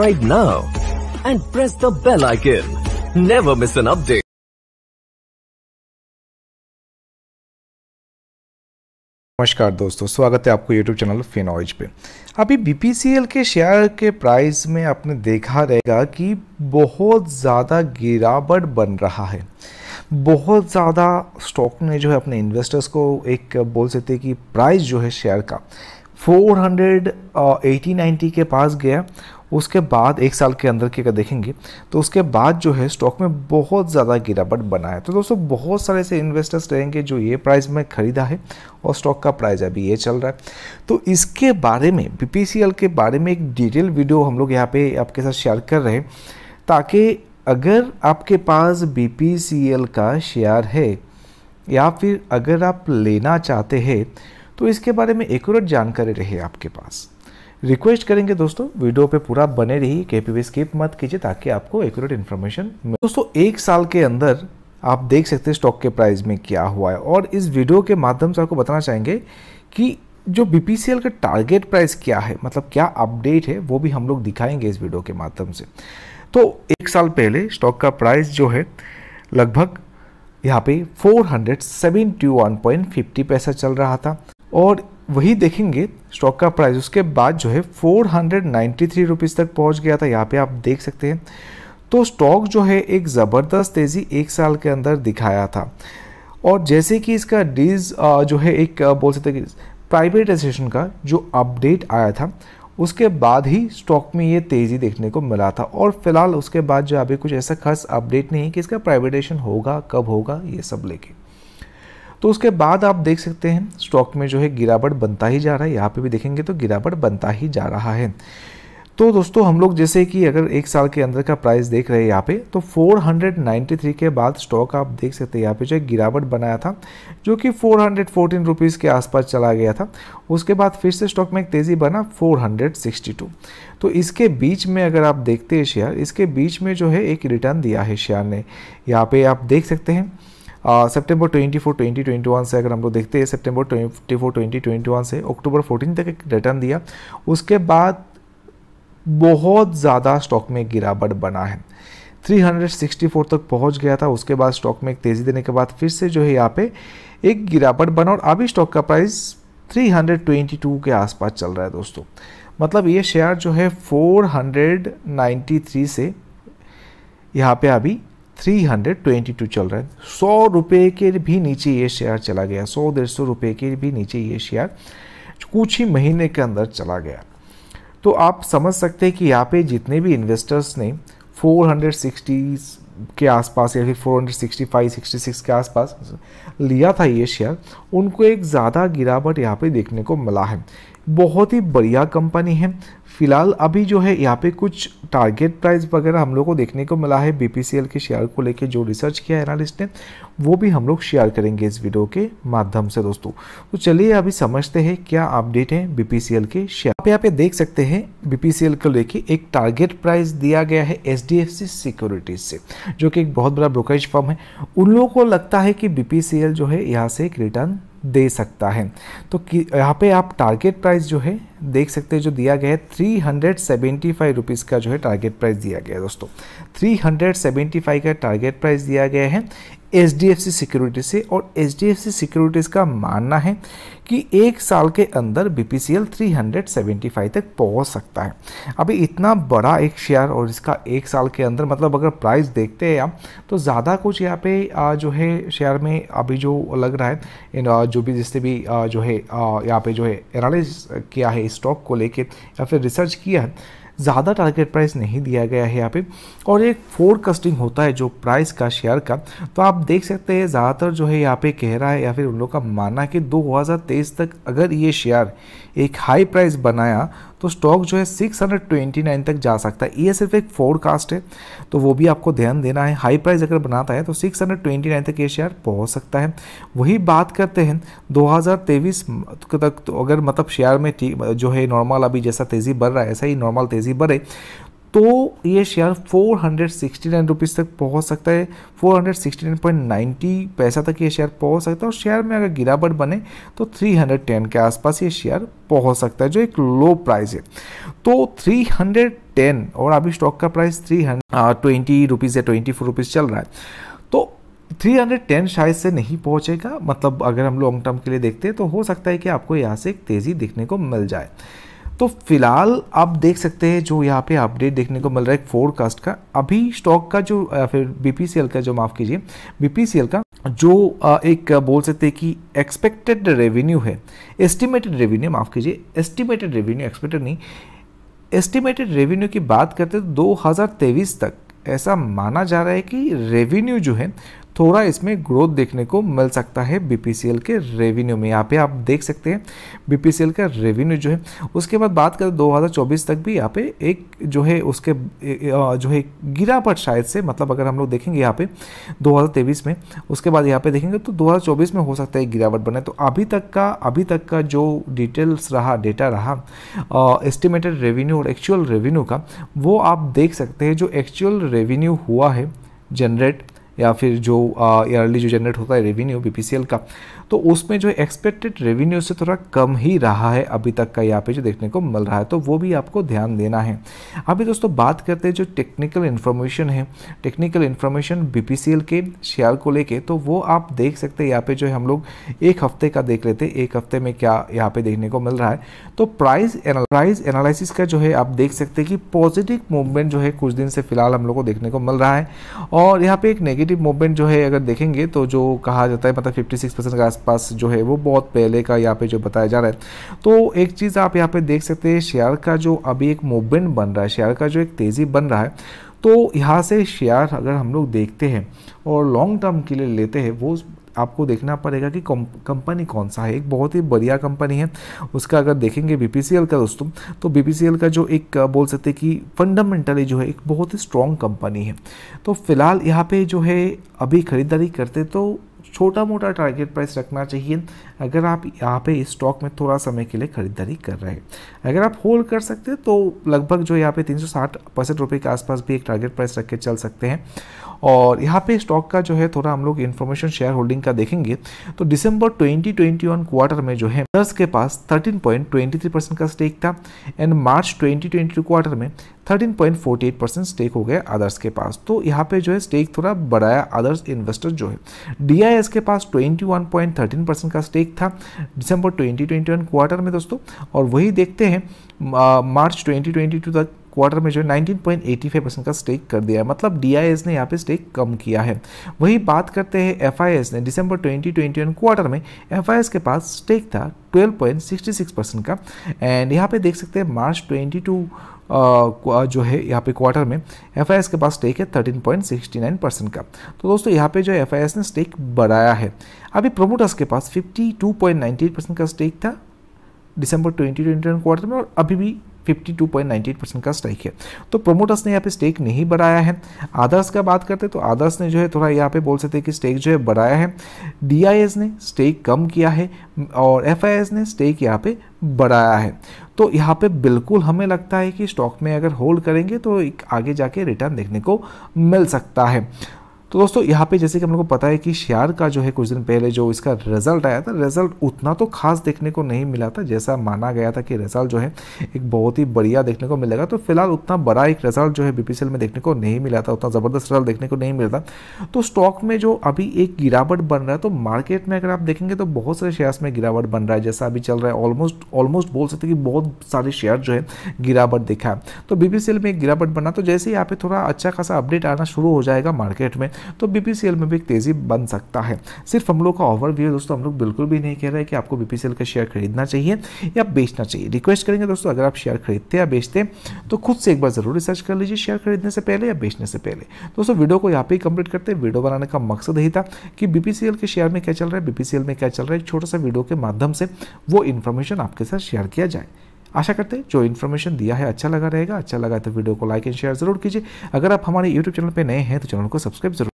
subscribe now and press the bell icon. Never miss an update. नमस्कार दोस्तों स्वागत है आपको YouTube चैनल फिनॉइज पे अभी BPCL के शेयर के प्राइस में आपने देखा रहेगा कि बहुत ज़्यादा गिरावट बन रहा है बहुत ज़्यादा स्टॉक ने जो है अपने इन्वेस्टर्स को एक बोल सकते हैं कि प्राइस जो है शेयर का फोर हंड्रेड एटी नाइन्टी के पास गया उसके बाद एक साल के अंदर के अगर देखेंगे तो उसके बाद जो है स्टॉक में बहुत ज़्यादा गिरावट बना है तो दोस्तों बहुत सारे ऐसे इन्वेस्टर्स रहेंगे जो ये प्राइस में ख़रीदा है और स्टॉक का प्राइस अभी ये चल रहा है तो इसके बारे में बी के बारे में एक डिटेल वीडियो हम लोग यहाँ पे आपके साथ शेयर कर रहे हैं ताकि अगर आपके पास बी का शेयर है या फिर अगर आप लेना चाहते हैं तो इसके बारे में एक्यूरेट जानकारी रहे आपके पास रिक्वेस्ट करेंगे दोस्तों वीडियो पे पूरा बने रहिए कहीं भी स्किप मत कीजिए ताकि आपको एक्यूरेट इन्फॉर्मेशन मिले दोस्तों एक साल के अंदर आप देख सकते हैं स्टॉक के प्राइस में क्या हुआ है और इस वीडियो के माध्यम से आपको बताना चाहेंगे कि जो बी का टारगेट प्राइस क्या है मतलब क्या अपडेट है वो भी हम लोग दिखाएंगे इस वीडियो के माध्यम से तो एक साल पहले स्टॉक का प्राइस जो है लगभग यहाँ पे 471.50 पैसा चल रहा था और वही देखेंगे स्टॉक का प्राइस उसके बाद जो है four hundred ninety three rupees तक पहुंच गया था यहाँ पे आप देख सकते हैं तो स्टॉक जो है एक ज़बरदस्त तेज़ी एक साल के अंदर दिखाया था और जैसे कि इसका डीज जो है एक बोल सकते हैं प्राइवेटाइजेशन का जो अपडेट आया था उसके बाद ही स्टॉक में ये तेज़ी देखने को मिला था और फिलहाल उसके बाद जो अभी कुछ ऐसा खास अपडेट नहीं है कि इसका प्राइवेटेशन होगा कब होगा ये सब लेके तो उसके बाद आप देख सकते हैं स्टॉक में जो है गिरावट बनता ही जा रहा है यहाँ पे भी देखेंगे तो गिरावट बनता ही जा रहा है तो दोस्तों हम लोग जैसे कि अगर एक साल के अंदर का प्राइस देख रहे हैं यहाँ पे तो 493 के बाद स्टॉक आप देख सकते हैं यहाँ पे जो गिरावट बनाया था जो कि 414 रुपीस के आसपास चला गया था उसके बाद फिर से स्टॉक में एक तेज़ी बना 462 तो इसके बीच में अगर आप देखते हैं शेयर इसके बीच में जो है एक रिटर्न दिया है शेयर ने यहाँ पर आप देख सकते हैं September twenty four twenty twenty one से अगर हम लोग देखते हैं September twenty four twenty twenty one से अक्टूबर फोर्टीन तक एक रिटर्न दिया उसके बाद बहुत ज़्यादा स्टॉक में गिरावट बना है 364 तक पहुंच गया था उसके बाद स्टॉक में एक तेज़ी देने के बाद फिर से जो है यहाँ पे एक गिरावट बना और अभी स्टॉक का प्राइस 322 के आसपास चल रहा है दोस्तों मतलब ये शेयर जो है 493 से यहाँ पे अभी 322 चल रहा है सौ रुपये के भी नीचे ये शेयर चला गया सौ डेढ़ सौ रुपये के भी नीचे ये शेयर कुछ ही महीने के अंदर चला गया तो आप समझ सकते हैं कि यहाँ पे जितने भी इन्वेस्टर्स ने 460 के आसपास या फिर 465 66 के आसपास लिया था ये शेयर उनको एक ज़्यादा गिरावट यहाँ पे देखने को मिला है बहुत ही बढ़िया कंपनी है फिलहाल अभी जो है यहाँ पे कुछ टारगेट प्राइस वगैरह हम लोग को देखने को मिला है बी के शेयर को लेके जो रिसर्च किया है एनालिस्ट ने वो भी हम लोग शेयर करेंगे इस वीडियो के माध्यम से दोस्तों तो चलिए अभी समझते हैं क्या अपडेट है बी के शेयर आप यहाँ पे देख सकते हैं बी को लेके एक टारगेट प्राइस दिया गया है एच सिक्योरिटीज से जो कि एक बहुत बड़ा ब्रोकरेज फॉर्म है उन लोगों को लगता है कि बी जो है यहाँ से एक रिटर्न दे सकता है तो यहाँ पे आप टारगेट प्राइस जो है देख सकते हैं जो दिया गया है three hundred seventy five rupees का जो है टारगेट प्राइस दिया गया है दोस्तों थ्री हंड्रेड सेवेंटी फाइव का टारगेट प्राइस दिया गया है एच डी सिक्योरिटी से और एच डी सिक्योरिटीज़ का मानना है कि एक साल के अंदर B P C L three hundred seventy five तक पहुंच सकता है अभी इतना बड़ा एक शेयर और इसका एक साल के अंदर मतलब अगर प्राइस देखते हैं आप तो ज़्यादा कुछ यहाँ पे जो है शेयर में अभी जो लग रहा है जो भी जिसने भी जो है यहाँ पे जो है एनालिस किया है स्टॉक को लेके या फिर रिसर्च किया है ज़्यादा टारगेट प्राइस नहीं दिया गया है यहाँ पे और एक फोरकास्टिंग होता है जो प्राइस का शेयर का तो आप देख सकते हैं ज़्यादातर जो है यहाँ पे कह रहा है या फिर उन लोग का मानना है कि 2023 तक अगर ये शेयर एक हाई प्राइस बनाया तो स्टॉक जो है 629 तक जा सकता है ये सिर्फ एक फोरकास्ट है तो वो भी आपको ध्यान देना है हाई प्राइस अगर बनाता है तो 629 तक ये शेयर पहुंच सकता है वही बात करते हैं 2023 तक तो अगर मतलब शेयर में जो है नॉर्मल अभी जैसा तेज़ी बढ़ रहा है ऐसा ही नॉर्मल तेज़ी तेज़ी बढ़े तो ये शेयर 469 रुपीस तक पहुंच सकता है 469.90 पैसा तक ये शेयर पहुंच सकता है और शेयर में अगर गिरावट बने तो 310 के आसपास ये शेयर पहुंच सकता है जो एक लो प्राइस है तो 310 और अभी स्टॉक का price three hundred twenty rupees या ट्वेंटी फोर चल रहा है तो 310 शायद से नहीं पहुंचेगा मतलब अगर हम लॉन्ग टर्म के लिए देखते हैं तो हो सकता है कि आपको यहाँ से एक तेज़ी देखने को मिल जाए तो फिलहाल आप देख सकते हैं जो यहाँ पे अपडेट देखने को मिल रहा है फोरकास्ट का अभी स्टॉक का जो फिर बीपीसीएल का जो माफ़ कीजिए बीपीसीएल का जो एक बोल सकते हैं कि एक्सपेक्टेड रेवेन्यू है एस्टिमेटेड रेवेन्यू माफ़ कीजिए एस्टिमेटेड रेवेन्यू एक्सपेक्टेड नहीं एस्टिमेटेड रेवेन्यू की बात करते तो दो तक ऐसा माना जा रहा है कि रेवेन्यू जो है थोड़ा इसमें ग्रोथ देखने को मिल सकता है बी के रेवेन्यू में यहाँ पे आप देख सकते हैं बी का रेवेन्यू जो है उसके बाद बात करें 2024 तक भी यहाँ पे एक जो है उसके जो है गिरावट शायद से मतलब अगर हम लोग देखेंगे यहाँ पे 2023 में उसके बाद यहाँ पे देखेंगे तो 2024 में हो सकता है गिरावट बने तो अभी तक का अभी तक का जो डिटेल्स रहा डेटा रहा एस्टिमेटेड रेवेन्यू और एक्चुअल रेवेन्यू का वो आप देख सकते हैं जो एक्चुअल रेवेन्यू हुआ है जनरेट या फिर जो ईयरली जो जनरेट होता है रेवेन्यू बीपीसीएल का तो उसमें जो एक्सपेक्टेड रेवेन्यू से थोड़ा कम ही रहा है अभी तक का यहाँ पे जो देखने को मिल रहा है तो वो भी आपको ध्यान देना है अभी दोस्तों बात करते हैं जो टेक्निकल इन्फॉर्मेशन है टेक्निकल इन्फॉर्मेशन बी के शेयर को लेके तो वो आप देख सकते हैं यहाँ पे जो हम लोग एक हफ्ते का देख लेते हैं एक हफ्ते में क्या यहाँ पे देखने को मिल रहा है तो प्राइस प्राइस एनालिसिस का जो है आप देख सकते हैं कि पॉजिटिव मूवमेंट जो है कुछ दिन से फिलहाल हम लोग को देखने को मिल रहा है और यहाँ पे एक नेगेटिव नेगेटिव मूवमेंट जो है अगर देखेंगे तो जो कहा जाता है मतलब 56 परसेंट के आसपास जो है वो बहुत पहले का यहाँ पे जो बताया जा रहा है तो एक चीज़ आप यहाँ पे देख सकते हैं शेयर का जो अभी एक मूवमेंट बन रहा है शेयर का जो एक तेज़ी बन रहा है तो यहाँ से शेयर अगर हम लोग देखते हैं और लॉन्ग टर्म के लिए लेते हैं वो आपको देखना पड़ेगा कि कंपनी कौन सा है एक बहुत ही बढ़िया कंपनी है उसका अगर देखेंगे बी का दोस्तों तो बी का जो एक बोल सकते कि फंडामेंटली जो है एक बहुत ही स्ट्रॉन्ग कंपनी है तो फिलहाल यहाँ पे जो है अभी ख़रीदारी करते तो छोटा मोटा टारगेट प्राइस रखना चाहिए अगर आप यहाँ पे स्टॉक में थोड़ा समय के लिए खरीदारी कर रहे हैं अगर आप होल्ड कर सकते हैं तो लगभग जो यहाँ पे तीन सौ साठ रुपये के आसपास भी एक टारगेट प्राइस रख के चल सकते हैं और यहाँ पे स्टॉक का जो है थोड़ा हम लोग इन्फॉर्मेशन शेयर होल्डिंग का देखेंगे तो दिसंबर 2021 क्वार्टर में जो है दस के पास 13.23 परसेंट का स्टेक था एंड मार्च 2022 क्वार्टर में 13.48 परसेंट स्टेक हो गया अदर्स के पास तो यहाँ पे जो है स्टेक थोड़ा बढ़ाया अदर्स इन्वेस्टर जो है डी के पास 21.13 परसेंट का स्टेक था दिसंबर 2021 क्वार्टर में दोस्तों और वही देखते हैं मार्च 2022 तक क्वार्टर में जो है 19.85 परसेंट का स्टेक कर दिया है मतलब डी ने यहाँ पे स्टेक कम किया है वही बात करते हैं एफ ने दिसंबर 2021 क्वार्टर में एफ के पास स्टेक था 12.66 परसेंट का एंड यहाँ पे देख सकते हैं मार्च 22 Uh, जो है यहाँ पे क्वार्टर में एफ के पास स्टेक है 13.69 परसेंट का तो दोस्तों यहाँ पे जो एफ ने स्टेक बढ़ाया है अभी प्रोमोटर्स के पास 52.98 परसेंट का स्टेक था दिसंबर 2021 क्वार्टर में और अभी भी 52.98 परसेंट का स्ट्राइक है तो प्रोमोटर्स ने यहाँ पे स्टेक नहीं बढ़ाया है आदर्श का बात करते तो आदर्श ने जो है थोड़ा यहाँ पे बोल सकते हैं कि स्टेक जो है बढ़ाया है डी ने स्टेक कम किया है और एफ ने स्टेक यहाँ पे बढ़ाया है तो यहाँ पे बिल्कुल हमें लगता है कि स्टॉक में अगर होल्ड करेंगे तो एक आगे जाके रिटर्न देखने को मिल सकता है तो दोस्तों यहाँ पे जैसे कि हम लोग को पता है कि शेयर का जो है कुछ दिन पहले जो इसका रिजल्ट आया था रिजल्ट उतना तो खास देखने को नहीं मिला था जैसा माना गया था कि रिजल्ट जो है एक बहुत ही बढ़िया देखने को मिलेगा तो फिलहाल उतना बड़ा एक रिजल्ट जो है बीपीसीएल में देखने को नहीं मिला था उतना ज़बरदस्त रिजल्ट देखने को नहीं मिला था तो स्टॉक में जो अभी एक गिरावट बन रहा है तो मार्केट में अगर आप देखेंगे तो बहुत सारे शेयर्स में गिरावट बन रहा है जैसा अभी चल रहा है ऑलमोस्ट ऑलमोस्ट बोल सकते कि बहुत सारे शेयर जो है गिरावट दिखा तो बीपीसीएल में एक गिरावट बना तो जैसे ही यहाँ पे थोड़ा अच्छा खासा अपडेट आना शुरू हो जाएगा मार्केट में तो बी में भी एक तेज़ी बन सकता है सिर्फ हम लोग का है दोस्तों हम लोग बिल्कुल भी नहीं कह रहे कि आपको बी का शेयर खरीदना चाहिए या बेचना चाहिए रिक्वेस्ट करेंगे दोस्तों अगर आप शेयर खरीदते या बेचते तो खुद से एक बार ज़रूर रिसर्च कर लीजिए शेयर खरीदने से पहले या बेचने से पहले दोस्तों वीडियो को यहाँ पे कंप्लीट करते हैं वीडियो बनाने का मकसद यही था कि बीपीसीएल के शेयर में क्या चल रहा है बीपीसीएल में क्या चल रहा है छोटा सा वीडियो के माध्यम से वो इन्फॉर्मेशन आपके साथ शेयर किया जाए आशा करते हैं जो इन्फॉर्मेशन दिया है अच्छा लगा रहेगा अच्छा लगा तो वीडियो को लाइक एंड शेयर जरूर कीजिए अगर आप हमारे यूट्यूब चैनल पर नए हैं तो चैनल को सब्सक्राइब जरूर